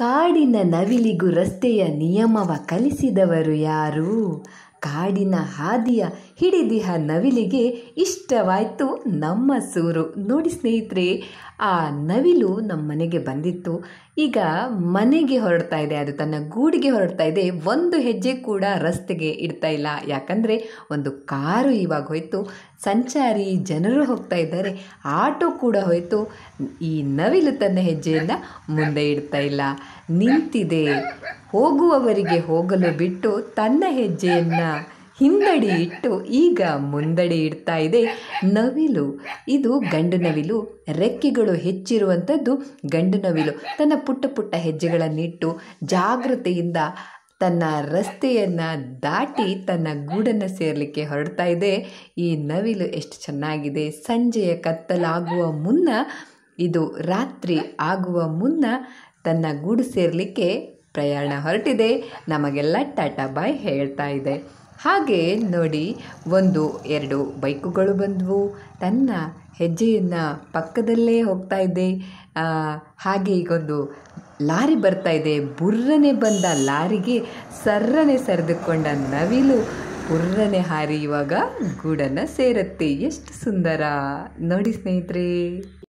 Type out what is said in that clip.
ಕಾಡಿನ ನವಿಲಿಗೂ ರಸ್ತೆಯ ನಿಯಮವ ಕಲಿಸಿದವರು ಯಾರು ಕಾಡಿನ ಹಾದಿಯ ಹಿಡಿದಿಹ ನವಿಲಿಗೆ ಇಷ್ಟವಾಯಿತು ನಮ್ಮ ಸೂರು ನೋಡಿ ಸ್ನೇಹಿತರೆ ಆ ನವಿಲು ನಮ್ಮ ಮನೆಗೆ ಬಂದಿತ್ತು ಈಗ ಮನೆಗೆ ಹೊರಡ್ತಾ ಇದೆ ಅದು ತನ್ನ ಗೂಡಿಗೆ ಹೊರಡ್ತಾ ಇದೆ ಒಂದು ಹೆಜ್ಜೆ ಕೂಡ ರಸ್ತೆಗೆ ಇಡ್ತಾ ಇಲ್ಲ ಯಾಕಂದರೆ ಒಂದು ಕಾರು ಇವಾಗ ಹೋಯಿತು ಸಂಚಾರಿ ಜನರು ಹೋಗ್ತಾ ಇದ್ದಾರೆ ಆಟೋ ಕೂಡ ಹೋಯಿತು ಈ ನವಿಲು ತನ್ನ ಹೆಜ್ಜೆಯನ್ನು ಮುಂದೆ ಇಡ್ತಾ ಇಲ್ಲ ನಿಂತಿದೆ ಹೋಗುವವರಿಗೆ ಹೋಗಲು ಬಿಟ್ಟು ತನ್ನ ಹೆಜ್ಜೆಯನ್ನು ಹಿಂದಡಿ ಇಟ್ಟು ಈಗ ಮುಂದಡಿ ಇಡ್ತಾ ಇದೆ ನವಿಲು ಇದು ಗಂಡು ನವಿಲು ರೆಕ್ಕೆಗಳು ಹೆಚ್ಚಿರುವಂಥದ್ದು ಗಂಡು ನವಿಲು ತನ್ನ ಪುಟ್ಟ ಪುಟ್ಟ ಹೆಜ್ಜೆಗಳನ್ನಿಟ್ಟು ಜಾಗೃತೆಯಿಂದ ತನ್ನ ರಸ್ತೆಯನ್ನು ದಾಟಿ ತನ್ನ ಗೂಡನ್ನು ಸೇರಲಿಕ್ಕೆ ಹೊರಡ್ತಾ ಇದೆ ಈ ನವಿಲು ಎಷ್ಟು ಚೆನ್ನಾಗಿದೆ ಸಂಜೆಯ ಕತ್ತಲಾಗುವ ಮುನ್ನ ಇದು ರಾತ್ರಿ ಆಗುವ ಮುನ್ನ ತನ್ನ ಗೂಡು ಸೇರಲಿಕ್ಕೆ ಪ್ರಯಾಣ ಹೊರಟಿದೆ ನಮಗೆಲ್ಲ ಟಾಟಾ ಬಾಯ್ ಹೇಳ್ತಾ ಇದೆ ಹಾಗೆ ನೋಡಿ ಒಂದು ಎರಡು ಬೈಕುಗಳು ಬಂದವು ತನ್ನ ಹೆಜ್ಜೆಯನ್ನು ಪಕ್ಕದಲ್ಲೇ ಹೋಗ್ತಾ ಇದೆ ಹಾಗೆ ಈಗೊಂದು ಲಾರಿ ಬರ್ತಾ ಇದೆ ಬುರ್ರನೆ ಬಂದ ಲಾರಿಗೆ ಸರ್ರನೆ ಸರಿದುಕೊಂಡ ನವಿಲು ಬುರ್ರನೆ ಹಾರಿಯುವಾಗ ಗೂಡನ ಗೂಡನ್ನು ಸೇರುತ್ತೆ ಎಷ್ಟು ಸುಂದರ ನೋಡಿ ಸ್ನೇಹಿತರೆ